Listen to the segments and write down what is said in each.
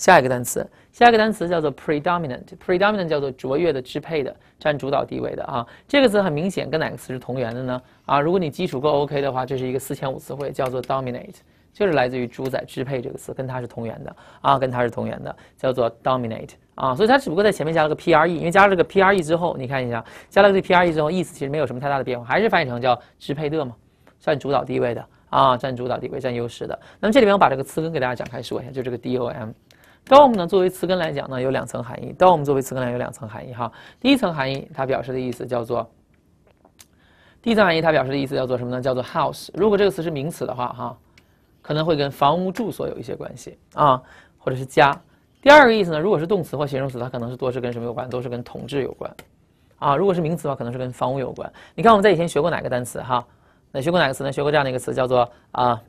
下一个单词，下一个单词叫做 predominant，predominant 叫做卓越的、支配的、占主导地位的啊。这个词很明显跟哪个词是同源的呢？啊，如果你基础够 OK 的话，这是一个四千五词汇，叫做 dominate，就是来自于主宰、支配这个词，跟它是同源的啊，跟它是同源的，叫做 dominate 啊。所以它只不过在前面加了个 pre，因为加了这个 pre 之后，你看一下，加了这个 pre 之后，意思其实没有什么太大的变化，还是翻译成叫支配的嘛，占主导地位的啊，占主导地位、占优势的。那么这里面我把这个词根给大家展开说一下，就这个 d o m。dom 呢，作为词根来讲呢，有两层含义。dom 作为词根呢，有两层含义哈。第一层含义，它表示的意思叫做，第一层含义，它表示的意思叫做什么呢？叫做 house。如果这个词是名词的话哈，可能会跟房屋、住所有一些关系啊，或者是家。第二个意思呢，如果是动词或形容词，它可能是多是跟什么有关？都是跟统治有关啊。如果是名词的话，可能是跟房屋有关。你看我们在以前学过哪个单词哈？那学过哪个词呢？学过这样的一个词叫做啊。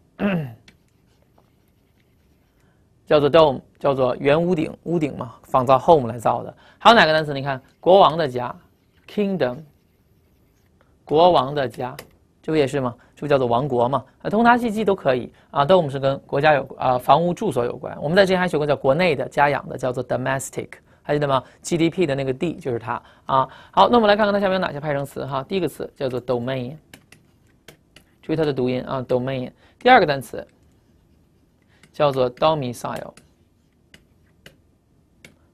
叫做 dome，叫做圆屋顶，屋顶嘛，仿造 home 来造的。还有哪个单词？你看，国王的家，kingdom。国王的家，这不也是吗？这不叫做王国吗？啊，通达信息都可以啊。dome 是跟国家有啊房屋住所有关。我们在之前还学过叫国内的家养的，叫做 domestic，还记得吗？GDP 的那个 d 就是它啊。好，那我们来看看它下面有哪些派生词哈。第一个词叫做 domain，注意它的读音啊，domain。第二个单词。叫做 domicile，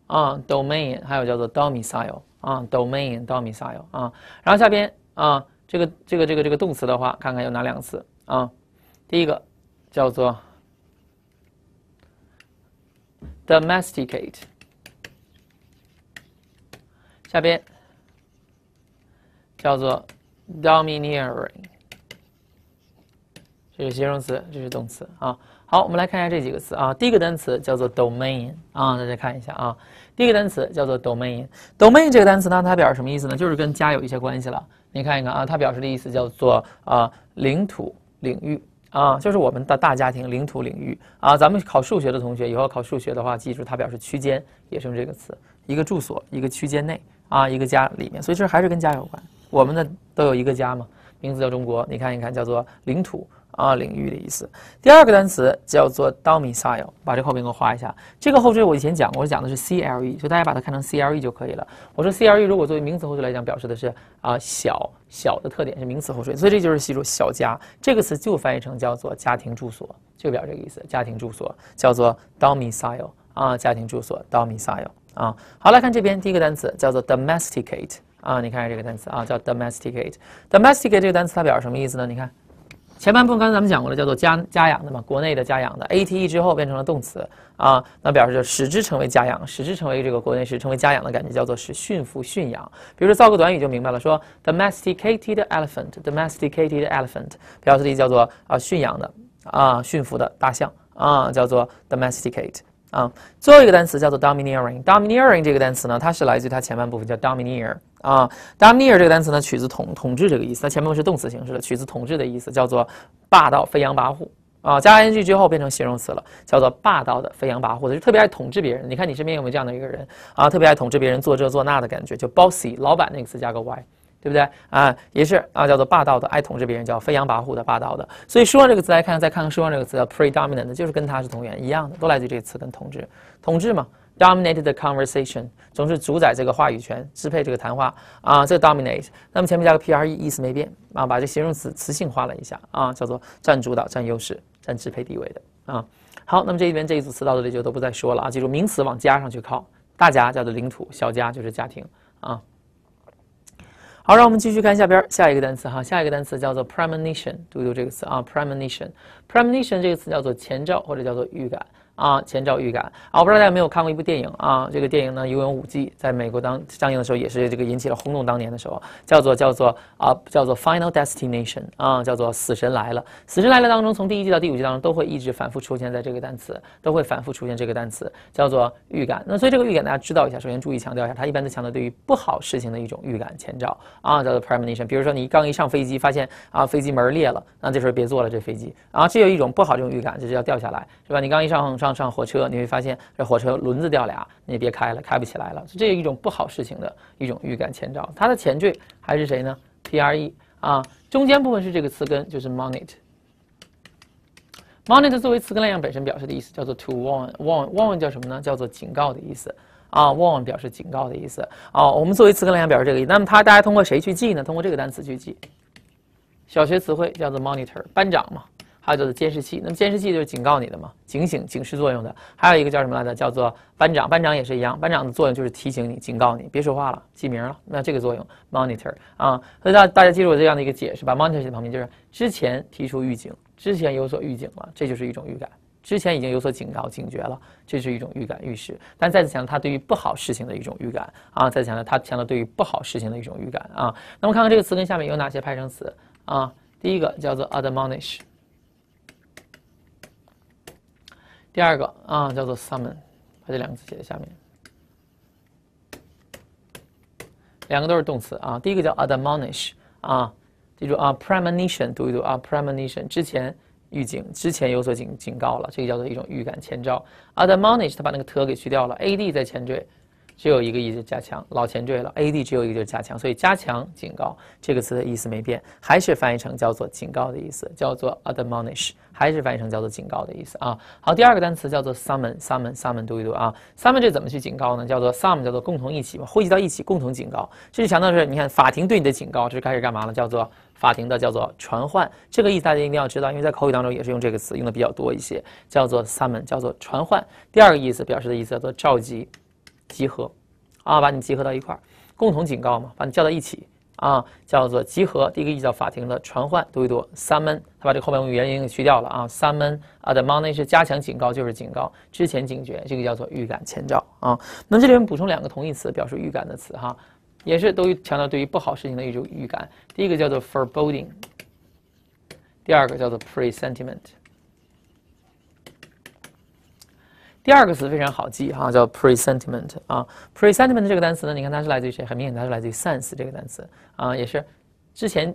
啊，domain，还有叫做 domicile，啊，domain，domicile，啊，然后下边啊，这个这个这个这个动词的话，看看有哪两个词啊？第一个叫做 domesticate，下边叫做 domineering，这是形容词，这是动词啊。好，我们来看一下这几个词啊。第一个单词叫做 domain 啊，大家看一下啊。第一个单词叫做 domain，domain 这个单词呢，它表示什么意思呢？就是跟家有一些关系了。你看一看啊，它表示的意思叫做啊，领土、领域啊，就是我们的大家庭、领土、领域啊。咱们考数学的同学以后考数学的话，记住它表示区间，也是用这个词。一个住所，一个区间内啊，一个家里面，所以这还是跟家有关。我们的都有一个家嘛，名字叫中国。你看一看，叫做领土。啊，领域的意思。第二个单词叫做 domicile，把这后边给我画一下。这个后缀我以前讲过，我讲的是 c l e，就大家把它看成 c l e 就可以了。我说 c l e 如果作为名词后缀来讲，表示的是啊，小小的特点是名词后缀，所以这就是系数小家这个词就翻译成叫做家庭住所，就表这个意思。家庭住所叫做 domicile，啊，家庭住所 domicile，啊。好，来看这边第一个单词叫做 domesticate，啊，你看这个单词啊，叫 domesticate。domesticate 这个单词它表示什么意思呢？你看。前半部分刚才咱们讲过了，叫做家家养的，嘛，国内的家养的，a t e 之后变成了动词啊，那表示就使之成为家养，使之成为这个国内是成为家养的感觉，叫做是驯服、驯养。比如说造个短语就明白了，说 domesticated elephant，domesticated elephant 表示的意思叫做啊驯养的啊驯服的大象啊叫做 domesticate。啊，最后一个单词叫做 domineering。domineering 这个单词呢，它是来自于它前半部分叫 d o m i n e e r 啊，d o m i n e e r 这个单词呢，取自统统治这个意思。它前面是动词形式的，取自统治的意思，叫做霸道、飞扬跋扈。啊，加 ing 之后变成形容词了，叫做霸道的、飞扬跋扈的，就特别爱统治别人。你看你身边有没有这样的一个人啊？特别爱统治别人，做这做那的感觉，就 bossy。老板那个词加个 y。对不对啊？也是啊，叫做霸道的，爱统治别人叫飞扬跋扈的、霸道的。所以“说”这个词来看，再看看“说”这个词，“predominant” 叫就是跟它是同源一样的，都来自这个词，跟统治、统治嘛。dominated the conversation 总是主宰这个话语权、支配这个谈话啊，这 dominate。那么前面加个 pre，意思没变啊，把这形容词词性化了一下啊，叫做占主导、占优势、占支配地位的啊。好，那么这里边这一组词到这里就都不再说了啊。记住，名词往加上去靠，大家叫做领土，小家就是家庭啊。好，让我们继续看下边下一个单词哈，下一个单词叫做 premonition，读一读这个词啊，premonition，premonition 这个词叫做前兆或者叫做预感。啊，前兆预感，啊！我不知道大家有没有看过一部电影啊？这个电影呢，一共有五季，在美国当上映的时候也是这个引起了轰动。当年的时候，叫做叫做啊，叫做《Final Destination》啊，叫做《死神来了》。《死神来了》当中，从第一季到第五季当中，都会一直反复出现在这个单词，都会反复出现这个单词，叫做预感。那所以这个预感，大家知道一下。首先，注意强调一下，它一般都强调对于不好事情的一种预感前兆啊，叫做 premonition。比如说，你刚一上飞机，发现啊，飞机门裂了，那这时候别坐了这飞机啊，这有一种不好这种预感，就是要掉下来，是吧？你刚一上上。上上火车，你会发现这火车轮子掉俩，你也别开了，开不起来了。这是一种不好事情的一种预感前兆。它的前缀还是谁呢？pre 啊，中间部分是这个词根，就是 monitor。monitor 作为词根来讲，本身表示的意思叫做 to warn。warn warn 叫什么呢？叫做警告的意思啊。warn 表示警告的意思啊。我们作为词根来讲，表示这个意思。那么它大家通过谁去记呢？通过这个单词去记。小学词汇叫做 monitor，班长嘛。还有做监视器，那么监视器就是警告你的嘛，警醒、警示作用的。还有一个叫什么来着？叫做班长，班长也是一样，班长的作用就是提醒你、警告你，别说话了，记名了。那这个作用，monitor 啊。所以大大家记住我这样的一个解释吧。monitor 在旁边就是之前提出预警，之前有所预警了，这就是一种预感。之前已经有所警告、警觉了，这是一种预感、预示。但再次强调，他对于不好事情的一种预感啊。再次强调，他强调对于不好事情的一种预感啊。那么看看这个词根下面有哪些派生词啊？第一个叫做 admonish。第二个啊，叫做 summon，把这两个字写在下面。两个都是动词啊，第一个叫 admonish，啊，记住啊，premonition，读一读啊，premonition，之前预警，之前有所警警告了，这个叫做一种预感前兆。admonish，他把那个“特”给去掉了，a-d 在前缀。只有一个意是加强，老前缀了。a d 只有一个就是加强，所以“加强警告”这个词的意思没变，还是翻译成叫做“警告”的意思，叫做 “a d monish”，还是翻译成叫做“警告”的意思啊。好，第二个单词叫做 “summon”，“summon”，“summon”，读一读啊。“summon” 这怎么去警告呢？叫做 s u m e 叫做共同一起嘛，汇集到一起，共同警告。这就强调是你看法庭对你的警告，这是开始干嘛了？叫做法庭的叫做传唤，这个意思大家一定要知道，因为在口语当中也是用这个词用的比较多一些，叫做 “summon”，叫做传唤。第二个意思表示的意思叫做召集。集合，啊，把你集合到一块儿，共同警告嘛，把你叫到一起，啊，叫做集合。第一个意叫法庭的传唤，读一读，summon。他把这个后面用元音给去掉了啊，summon。啊，the w a n i y 是加强警告，就是警告之前警觉，这个叫做预感前兆啊。那这里面补充两个同义词，表示预感的词哈，也是都强调对于不好事情的一种预感。第一个叫做 foreboding，第二个叫做 presentiment。第二个词非常好记啊，叫 presentiment 啊，presentiment 这个单词呢，你看它是来自于谁？很明显它是来自于 sense 这个单词啊，也是之前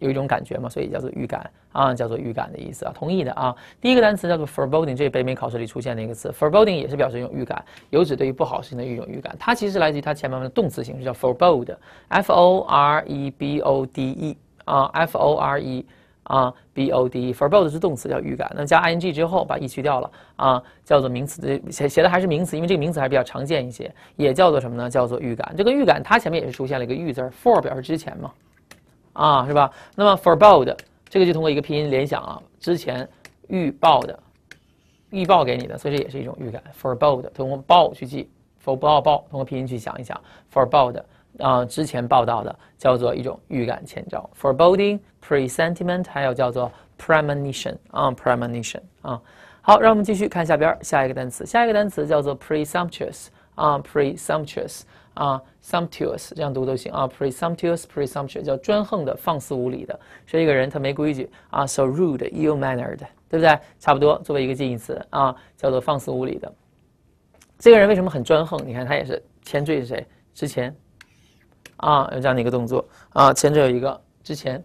有一种感觉嘛，所以叫做预感啊，叫做预感的意思啊，同意的啊。第一个单词叫做 foreboding，这是北美考试里出现的一个词，foreboding 也是表示一种预感，有指对于不好事情的一种预感，它其实来自于它前面的动词形式叫 forebode，f o r e b o d e 啊，f o r e。啊，b o d，forbode 是动词叫预感，那加 i n g 之后把 e 去掉了，啊，叫做名词的写写的还是名词，因为这个名词还是比较常见一些，也叫做什么呢？叫做预感。这个预感它前面也是出现了一个预字 f o r 表示之前嘛，啊，是吧？那么 forbode 这个就通过一个拼音联想啊，之前预报的预报给你的，所以这也是一种预感。forbode 通过报去记，forbod，通过拼音去想一想，forbode。啊，之前报道的叫做一种预感前兆，foreboding、presentiment，还有叫做 premonition 啊，premonition 啊。好，让我们继续看下边下一个单词，下一个单词叫做 presumptuous 啊，presumptuous 啊，sumptuous 这样读都行啊，presumptuous、presumptuous 叫专横的、放肆无礼的，说一个人他没规矩啊，so rude, ill-mannered，对不对？差不多作为一个近义词啊，叫做放肆无礼的。这个人为什么很专横？你看他也是前缀是谁？之前。啊，有这样的一个动作啊，前者有一个之前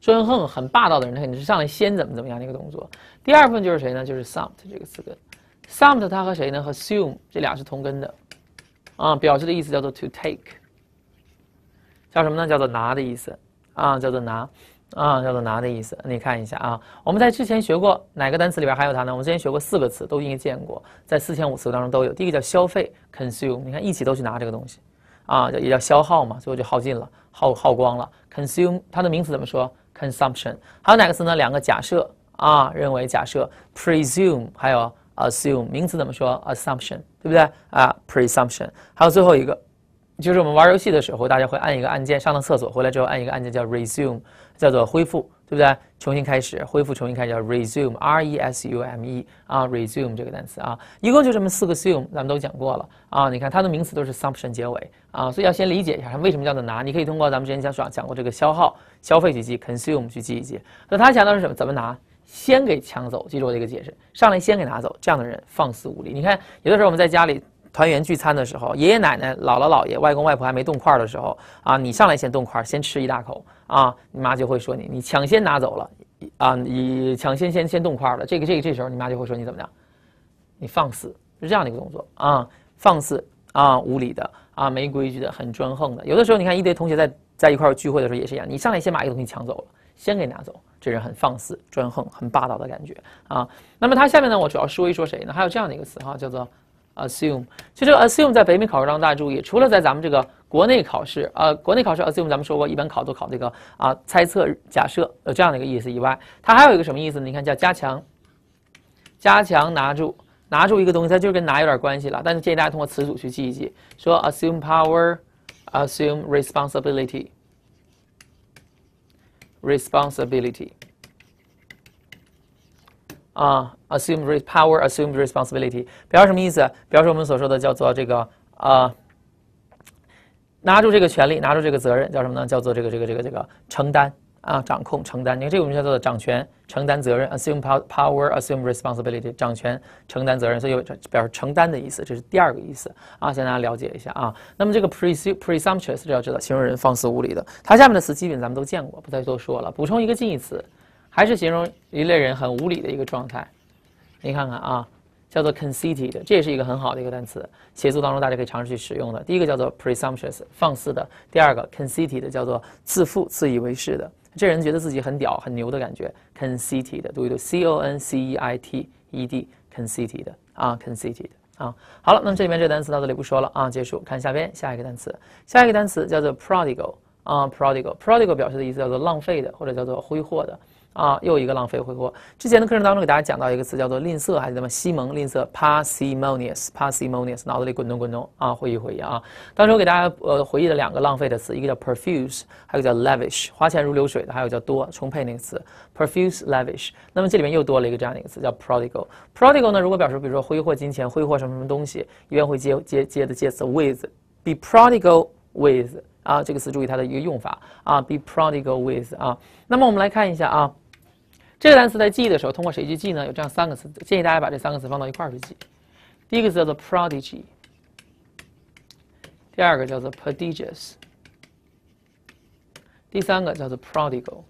专横很霸道的人，他肯定是上来先怎么怎么样的一个动作。第二部分就是谁呢？就是 sum t 这个词根，sum t 它和谁呢？和 assume 这俩是同根的啊，表示的意思叫做 to take，叫什么呢？叫做拿的意思啊，叫做拿啊，叫做拿的意思。你看一下啊，我们在之前学过哪个单词里边还有它呢？我们之前学过四个词都应该见过，在四千五词当中都有。第一个叫消费 consume，你看一起都去拿这个东西。啊，也叫消耗嘛，最后就耗尽了，耗耗光了。consume，它的名词怎么说？consumption。还有哪个词呢？两个假设啊，认为假设，presume，还有 assume。名词怎么说？assumption，对不对啊？presumption。还有最后一个。就是我们玩游戏的时候，大家会按一个按键上趟厕所，回来之后按一个按键叫 resume，叫做恢复，对不对？重新开始，恢复重新开始叫 resume，R-E-S-U-M-E 啊，resume 这个单词啊，一共就这么四个 s u m 咱们都讲过了啊。你看它的名词都是 s u m p t i o n 结尾啊，所以要先理解一下它为什么叫做拿。你可以通过咱们之前讲讲讲过这个消耗、消费去记 consume 去记一记。那它讲的是什么？怎么拿？先给抢走，记住我这个解释，上来先给拿走，这样的人放肆无礼。你看，有的时候我们在家里。团圆聚餐的时候，爷爷奶奶、姥姥姥爷、外公外婆还没动筷的时候啊，你上来先动筷，先吃一大口啊，你妈就会说你，你抢先拿走了，啊，你抢先先先动筷了，这个这个这时候你妈就会说你怎么样，你放肆，是这样的一个动作啊，放肆啊，无理的啊，没规矩的，很专横的。有的时候你看一堆同学在在一块聚会的时候也是一样，你上来先把一个东西抢走了，先给拿走，这人很放肆、专横、很霸道的感觉啊。那么它下面呢，我主要说一说谁呢？还有这样的一个词哈，叫做。Assume，其实这个 assume 在北美考试当中大家注意，除了在咱们这个国内考试，呃，国内考试 assume 咱们说过一般考都考这个啊猜测假设有这样的一个意思以外，它还有一个什么意思？你看叫加强，加强拿住拿住一个东西，它就是跟拿有点关系了。但是建议大家通过词组去记一记，说 assume power，assume responsibility，responsibility。啊，assume power, assume responsibility，表示什么意思？表示我们所说的叫做这个啊，拿住这个权利，拿住这个责任，叫什么呢？叫做这个这个这个这个承担啊，掌控承担。你看这个我们叫做掌权，承担责任。assume power, assume responsibility，掌权承担责任，所以表示承担的意思，这是第二个意思啊，先大家了解一下啊。那么这个 presumptuous 这要知道形容人放肆无理的，它下面的词基本咱们都见过，不再多说了。补充一个近义词。还是形容一类人很无理的一个状态，你看看啊，叫做 conceited，这也是一个很好的一个单词，写作当中大家可以尝试去使用的。第一个叫做 presumptuous，放肆的；第二个 conceited，叫做自负、自以为是的。这人觉得自己很屌、很牛的感觉。conceited，读一读，c-o-n-c-e-i-t-e-d，conceited，啊，conceited，啊，好了，那么这里面这单词到这里不说了啊，结束。看下边下一个单词，下一个单词叫做 prodigal，啊，prodigal，prodigal 表示的意思叫做浪费的或者叫做挥霍的。啊，又一个浪费挥霍。之前的课程当中给大家讲到一个词叫做吝啬，还是什么西蒙吝啬 （parsimonious，parsimonious），脑子里滚动滚动啊，回忆回忆啊。当时我给大家呃回忆了两个浪费的词，一个叫 perfuse，还有叫 lavish，花钱如流水的，还有叫多、充沛那个词 perfuse，lavish。那么这里面又多了一个这样的一个词叫 prodigal。prodigal 呢，如果表示比如说挥霍金钱、挥霍什么什么东西，一般会接接接的介词 with，be prodigal with。啊，这个词注意它的一个用法啊，be prodigal with 啊。那么我们来看一下啊，这个单词在记的时候，通过谁去记呢？有这样三个词，建议大家把这三个词放到一块儿去记。第一个叫做 prodigy，第二个叫做 prodigious，第三个叫做 prodigal。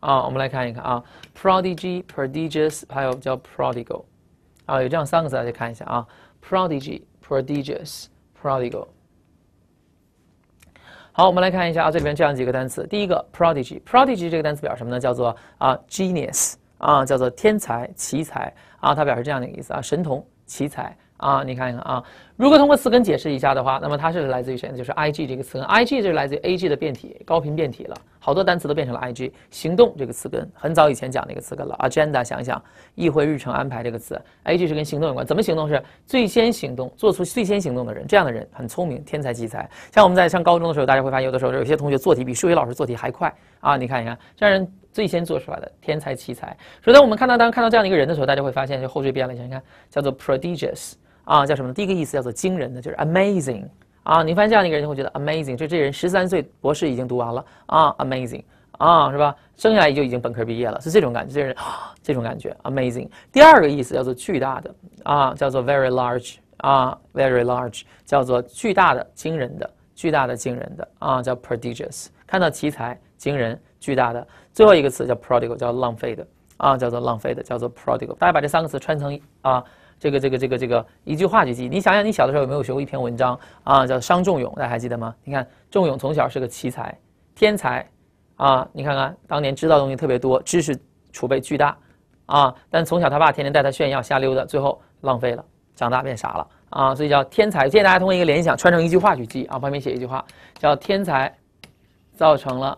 啊，我们来看一看啊，prodigy、prodigious，还有叫 prodigal 啊，有这样三个词，大家看一下啊，prodigy。Prodigious, prodigal。好，我们来看一下啊，这里面这样几个单词。第一个，prodigy。prodigy 这个单词表什么呢？叫做啊，genius 啊，叫做天才、奇才啊，它表示这样的一个意思啊，神童、奇才。啊，你看一看啊，如果通过词根解释一下的话，那么它是来自于谁呢？就是 i g 这个词根，i g 就是来自于 a g 的变体，高频变体了。好多单词都变成了 i g。行动这个词根，很早以前讲的一个词根了。agenda，想一想，议会日程安排这个词，a g 是跟行动有关。怎么行动？是最先行动，做出最先行动的人，这样的人很聪明，天才奇才。像我们在上高中的时候，大家会发现，有的时候有些同学做题比数学老师做题还快啊。你看一看，这样人最先做出来的天才奇才。所以，当我们看到当看到这样的一个人的时候，大家会发现就后缀变了。你看，叫做 prodigious。啊，叫什么？第一个意思叫做惊人的，就是 amazing 啊。你发现这样一个人，就会觉得 amazing 就这人十三岁博士已经读完了啊，amazing 啊，是吧？生下来就已经本科毕业了，是这种感觉。这人啊、这种感觉 amazing。第二个意思叫做巨大的啊，叫做 very large 啊，very large 叫做巨大的、惊人的、巨大的、惊人的啊，叫 prodigious。看到奇才、惊人、巨大的，最后一个词叫 prodigal，叫浪费的啊，叫做浪费的，叫做 prodigal。大家把这三个词串成啊。这个这个这个这个一句话就记，你想想你小的时候有没有学过一篇文章啊？叫《伤仲永》，大家还记得吗？你看仲永从小是个奇才、天才，啊，你看看当年知道东西特别多，知识储备巨大，啊，但从小他爸天天带他炫耀、瞎溜达，最后浪费了，长大变傻了，啊，所以叫天才。建议大家通过一个联想串成一句话去记啊，旁边写一句话叫“天才造成了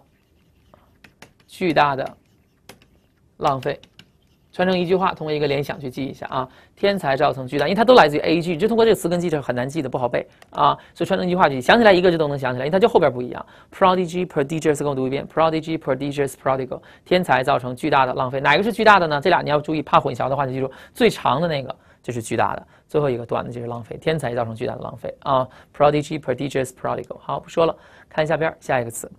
巨大的浪费”。穿成一句话，通过一个联想去记一下啊。天才造成巨大，因为它都来自于 A 句，就通过这个词根记，着很难记的，不好背啊。所以穿成一句话就记，想起来一个就都能想起来，因为它就后边不一样。Prodigy prodigious，跟我读一遍。Prodigy prodigious prodigal，天才造成巨大的浪费。哪个是巨大的呢？这俩你要注意，怕混淆的话，你记住最长的那个就是巨大的，最后一个短的就是浪费。天才造成巨大的浪费啊。Prodigy prodigious prodigal，好，不说了，看下边下一个词。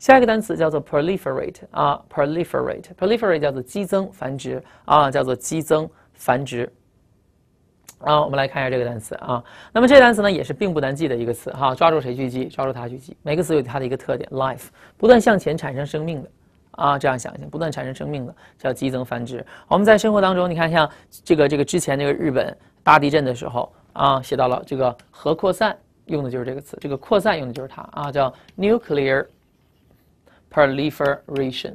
下一个单词叫做 “proliferate” 啊，“proliferate”，“proliferate” 叫做激增繁殖啊，叫做激增繁殖。啊，我们来看一下这个单词啊。那么这单词呢也是并不难记的一个词哈，抓住谁去记？抓住它去记。每个词有它的一个特点，“life” 不断向前产生生命的啊，这样想一想，不断产生生命的叫激增繁殖。我们在生活当中，你看像这个这个之前那个日本大地震的时候啊，写到了这个核扩散，用的就是这个词，这个扩散用的就是它啊，叫 “nuclear”。Proliferation，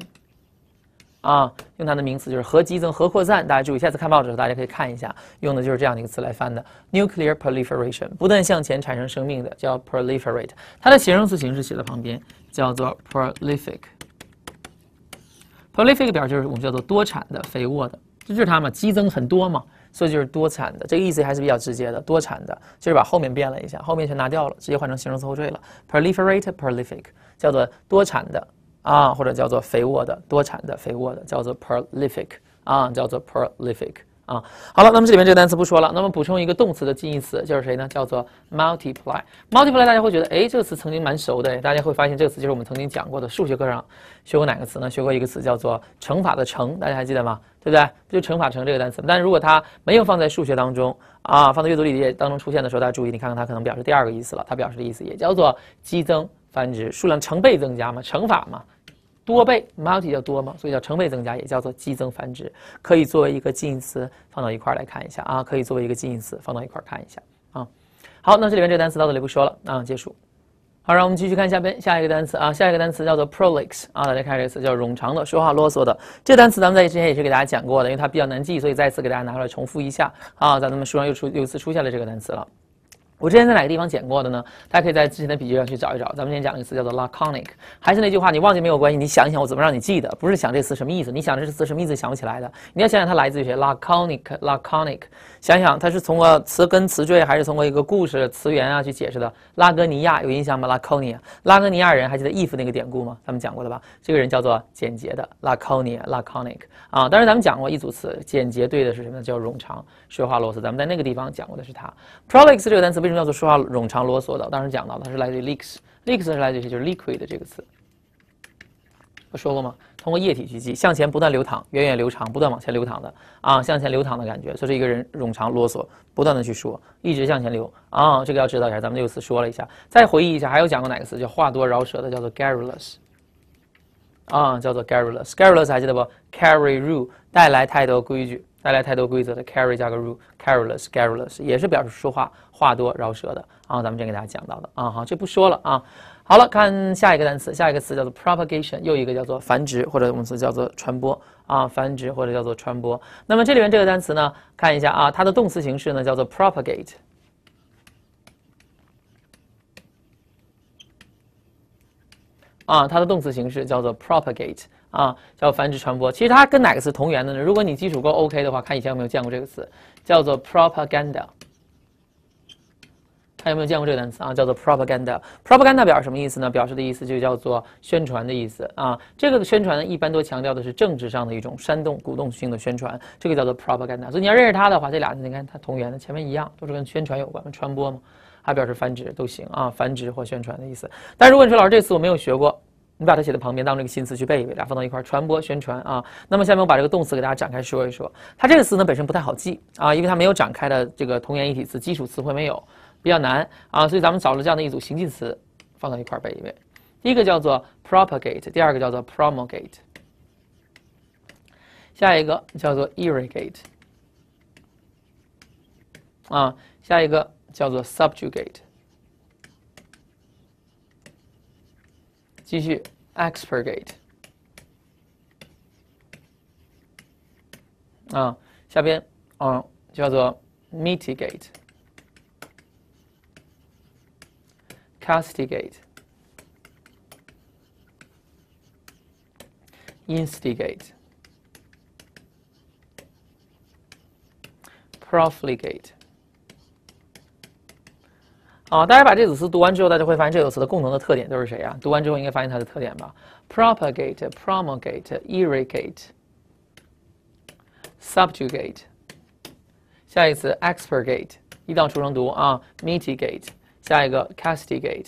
啊，用它的名词就是核激增、核扩散。大家注意，下次看报纸的时候，大家可以看一下，用的就是这样的一个词来翻的。Nuclear proliferation，不断向前产生生命的叫 proliferate，它的形容词形式写在旁边，叫做 prolific。Prolific 表就是我们叫做多产的、肥沃的，这就是它嘛，激增很多嘛，所以就是多产的。这个意思还是比较直接的，多产的，就是把后面变了一下，后面全拿掉了，直接换成形容词后缀了。Proliferate，prolific，叫做多产的。啊，或者叫做肥沃的、多产的、肥沃的，叫做 prolific 啊，叫做 prolific 啊。好了，那么这里面这个单词不说了。那么补充一个动词的近义词，就是谁呢？叫做 multiply。multiply 大家会觉得，哎，这个词曾经蛮熟的。大家会发现这个词就是我们曾经讲过的数学课上学过哪个词呢？学过一个词叫做乘法的乘，大家还记得吗？对不对？就乘法乘这个单词。但如果它没有放在数学当中啊，放在阅读理解当中出现的时候，大家注意，你看看它可能表示第二个意思了。它表示的意思也叫做激增。繁殖数量成倍增加嘛，乘法嘛，多倍，multi 叫多嘛，所以叫成倍增加，也叫做激增繁殖，可以作为一个近义词放到一块来看一下啊，可以作为一个近义词放到一块看一下啊。好，那这里面这个单词到这里不说了啊，结束。好，让我们继续看下边下一个单词啊，下一个单词叫做 prolix 啊，大家看这个词叫冗长的，说话啰嗦的。这单词咱们在之前也是给大家讲过的，因为它比较难记，所以再次给大家拿出来重复一下啊，在咱们书上又出又一次出现了这个单词了。我之前在哪个地方讲过的呢？大家可以在之前的笔记上去找一找。咱们今天讲一个词叫做 laconic，还是那句话，你忘记没有关系，你想一想我怎么让你记得，不是想这词什么意思，你想这词什么意思想不起来的，你要想想它来自于谁，laconic，laconic，想想它是从个词根词缀，还是通过一个故事词源啊去解释的。拉格尼亚有印象吗？Laconia，拉格尼亚人，还记得 if 那个典故吗？咱们讲过的吧？这个人叫做简洁的 l a c o n i a l a c o n i c 啊，当然咱们讲过一组词，简洁对的是什么呢？叫冗长，说话啰嗦。咱们在那个地方讲过的是它。prolix 这个单词。为什么叫做说话冗长啰嗦的？当时讲到它是来自于 l i q k s l i q k s 是来自于就是 liquid 的这个词，我说过吗？通过液体去记，向前不断流淌，源远流长，不断往前流淌的啊，向前流淌的感觉，所以一个人冗长啰嗦，不断的去说，一直向前流啊，这个要知道一下，咱们这个词说了一下，再回忆一下，还有讲过哪个词叫话多饶舌的？叫做 garrulous，啊，叫做 garrulous，garrulous 还记得不？carry rule 带来太多规矩。带来太多规则的 carry 加个 rule c a r e l e s s carulous 也是表示说话话多饶舌的啊，咱们先给大家讲到的啊，好，这不说了啊。好了，看下一个单词，下一个词叫做 propagation，又一个叫做繁殖或者我们词叫做传播啊，繁殖或者叫做传播。那么这里面这个单词呢，看一下啊，它的动词形式呢叫做 propagate 啊，它的动词形式叫做 propagate。啊，叫繁殖传播，其实它跟哪个词同源的呢？如果你基础够 OK 的话，看以前有没有见过这个词，叫做 propaganda。看有没有见过这个单词啊，叫做 propaganda。propaganda 表示什么意思呢？表示的意思就叫做宣传的意思啊。这个宣传呢，一般都强调的是政治上的一种煽动、鼓动性的宣传，这个叫做 propaganda。所以你要认识它的话，这俩你看它同源的，前面一样，都是跟宣传有关，传播嘛，还表示繁殖都行啊，繁殖或宣传的意思。但如果你说老师这次我没有学过。你把它写在旁边，当这个新词去背一背，俩放到一块儿传播宣传啊。那么下面我把这个动词给大家展开说一说。它这个词呢本身不太好记啊，因为它没有展开的这个同源一体词，基础词汇没有，比较难啊。所以咱们找了这样的一组形近词，放到一块儿背一背。第一个叫做 propagate，第二个叫做 p r o m u l g a t e 下一个叫做 irrigate，啊，下一个叫做 subjugate。继续 expurgate 啊，下边啊叫做 mitigate、castigate、instigate、profligate。啊，大家把这组词读完之后，大家会发现这组词的共同的特点都是谁呀？读完之后应该发现它的特点吧？propagate、promote、irrigate、subjugate。下一次，expurgate，一要出声读啊。mitigate，下一个，castigate、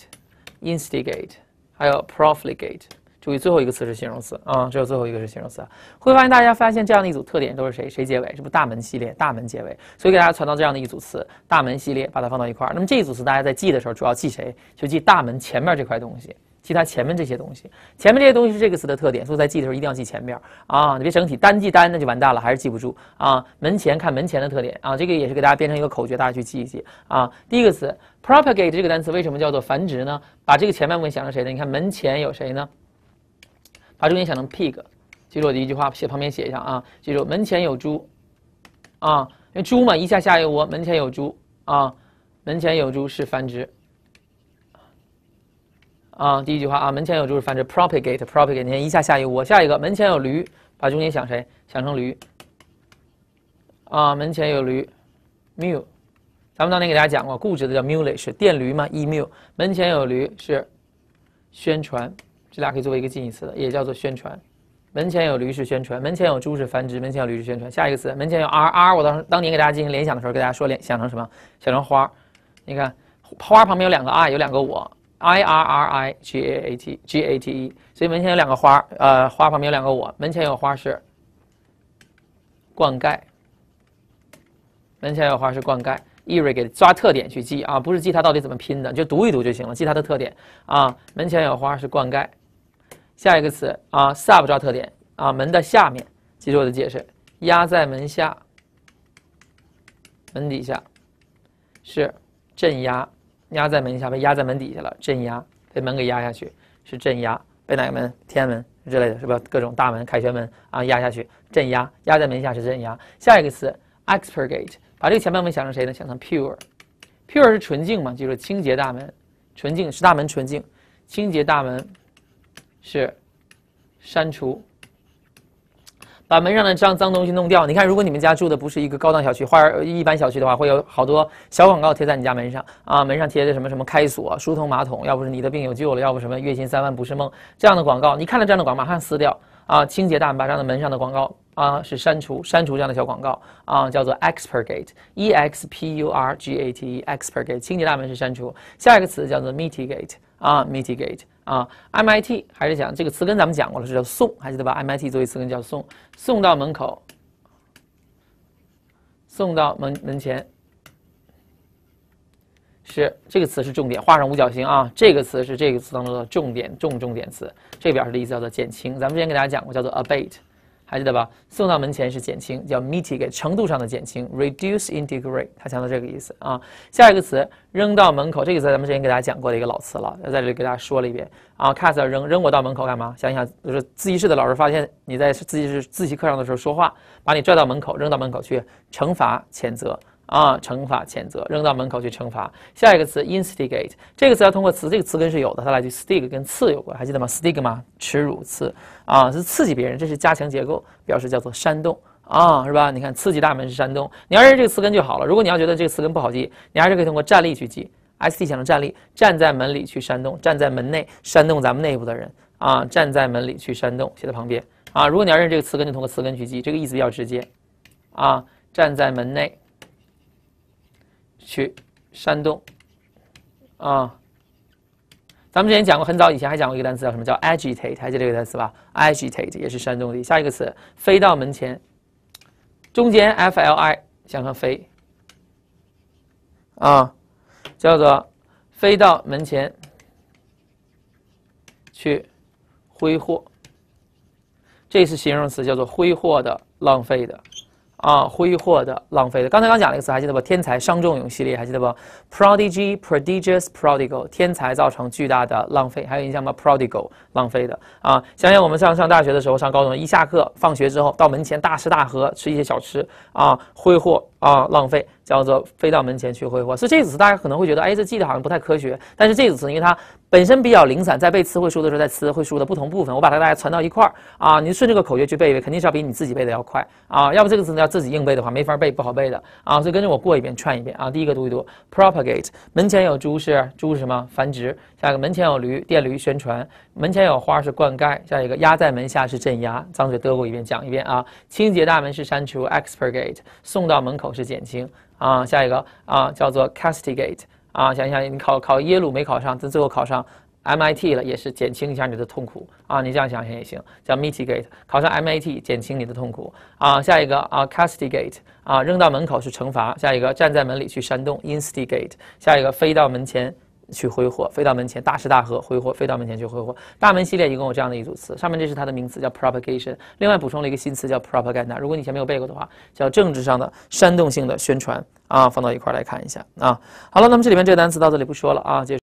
instigate，还有 profligate。注意，最后一个词是形容词啊！只有最后一个是形容词。会发现大家发现这样的一组特点都是谁？谁结尾？是不大门系列？大门结尾。所以给大家传到这样的一组词：大门系列，把它放到一块儿。那么这一组词大家在记的时候，主要记谁？就记大门前面这块东西，记它前面这些东西。前面这些东西是这个词的特点，所以在记的时候一定要记前面啊！你别整体单记单，那就完蛋了，还是记不住啊！门前看门前的特点啊！这个也是给大家编成一个口诀，大家去记一记啊！第一个词 propagate 这个单词为什么叫做繁殖呢？把这个前半部分想成谁呢？你看门前有谁呢？把中间想成 pig，记住我的一句话，写旁边写一下啊，记住门前有猪，啊，因为猪嘛一下下一窝，门前有猪啊，门前有猪是繁殖，啊，第一句话啊，门前有猪是繁殖 propagate propagate，你看一下下一窝。下一个门前有驴，把中间想谁？想成驴，啊，门前有驴，mule，咱们当年给大家讲过，固执的叫 m u l e 是电驴嘛 e mule，门前有驴是宣传。这俩可以作为一个近义词，也叫做宣传。门前有驴是宣传，门前有猪是繁殖，门前有驴是宣传。下一个词，门前有 rr，我当时当年给大家进行联想的时候，给大家说联想成什么？想成花。你看，花旁边有两个 I，有两个我 i r r i g a t g a t e 所以门前有两个花，呃，花旁边有两个我。门前有花是灌溉。门前有花是灌溉。e i 瑞给抓特点去记啊，不是记它到底怎么拼的，就读一读就行了，记它的特点啊。门前有花是灌溉。下一个词啊，sub 抓特点啊，门的下面，记住我的解释，压在门下，门底下是镇压，压在门下被压在门底下了，镇压被门给压下去，是镇压被哪个门？天安门之类的是吧？各种大门，凯旋门啊，压下去，镇压压在门下是镇压。下一个词，expurgate 把这个前半部分想成谁呢？想成 pure，pure 是纯净嘛，就是清洁大门，纯净是大门纯净，清洁大门。是删除，把门上的脏脏东西弄掉。你看，如果你们家住的不是一个高档小区、花一般小区的话，会有好多小广告贴在你家门上啊。门上贴的什么什么开锁、疏通马桶，要不是你的病有救了，要不什么月薪三万不是梦这样的广告。你看了这样的广告，马上撕掉。啊，清洁大门把这样的门上的广告啊，是删除删除这样的小广告啊，叫做 expurgate，e x p u r g a t e，expurgate，清洁大门是删除。下一个词叫做 mitigate，啊，mitigate，啊，m i t 还是讲这个词根咱们讲过了，是叫送，还记得吧？m i t 作为词根叫送，送到门口，送到门门前。是这个词是重点，画上五角星啊！这个词是这个词当中的重点重重点词，这表示的意思叫做减轻。咱们之前给大家讲过，叫做 abate，还记得吧？送到门前是减轻，叫 mitigate，程度上的减轻，reduce in degree，它强调这个意思啊。下一个词扔到门口，这个词咱们之前给大家讲过的一个老词了，要在这里给大家说了一遍啊。cast，扔扔我到门口干嘛？想想就是自习室的老师发现你在自习室自习课上的时候说话，把你拽到门口，扔到门口去，惩罚、谴责。啊，惩罚、谴责，扔到门口去惩罚。下一个词，instigate，这个词要通过词，这个词根是有的，它来自于 stick，跟刺有关，还记得吗？stick a 耻辱刺啊，是刺激别人，这是加强结构，表示叫做煽动啊，是吧？你看，刺激大门是煽动。你要认识这个词根就好了。如果你要觉得这个词根不好记，你还是可以通过站立去记，st 想成站立，站在门里去煽动，站在门内煽动咱们内部的人啊，站在门里去煽动，写在旁边啊。如果你要认识这个词根，就通过词根去记，这个意思要直接啊，站在门内。去山洞。啊！咱们之前讲过，很早以前还讲过一个单词，叫什么叫 agitate，还记得这个单词吧？agitate 也是山洞的。下一个词，飞到门前，中间 f l i 向上飞啊，叫做飞到门前去挥霍。这是形容词，叫做挥霍的、浪费的。啊，挥霍的、浪费的。刚才刚讲了一个词，还记得不？天才商仲永系列，还记得不？Prodigy, prodigious, prodigal。天才造成巨大的浪费，还有印象吗？Prodigal，浪费的。啊，想想我们上上大学的时候，上高中一下课，放学之后到门前大吃大喝，吃一些小吃。啊，挥霍。啊，浪费叫做飞到门前去挥霍，所以这个词大家可能会觉得，哎，这记得好像不太科学。但是这个词，因为它本身比较零散，在背词汇书的时候，在词汇书的不同部分，我把它大家传到一块儿啊，你顺这个口诀去背一背，肯定是要比你自己背的要快啊。要不这个字呢，要自己硬背的话，没法背，不好背的啊。所以跟着我过一遍，串一遍啊。第一个读一读，propagate，门前有猪是猪是什么？繁殖。下一个，门前有驴，电驴宣传。门前有花是灌溉，下一个压在门下是镇压。脏嘴嘚过一遍，讲一遍啊。清洁大门是删除，expurgate。送到门口是减轻啊。下一个啊，叫做 castigate 啊。想一想，你考考耶鲁没考上，但最后考上 MIT 了，也是减轻一下你的痛苦啊。你这样想也行，叫 mitigate。考上 MIT 减轻你的痛苦啊。下一个啊，castigate 啊，扔到门口是惩罚。下一个站在门里去煽动，instigate。下一个飞到门前。去挥霍，飞到门前大吃大喝挥霍，飞到门前去挥霍。大门系列一共有这样的一组词，上面这是它的名词叫 propagation，另外补充了一个新词叫 propaganda。如果你以前没有背过的话，叫政治上的煽动性的宣传啊，放到一块来看一下啊。好了，那么这里面这个单词到这里不说了啊，束。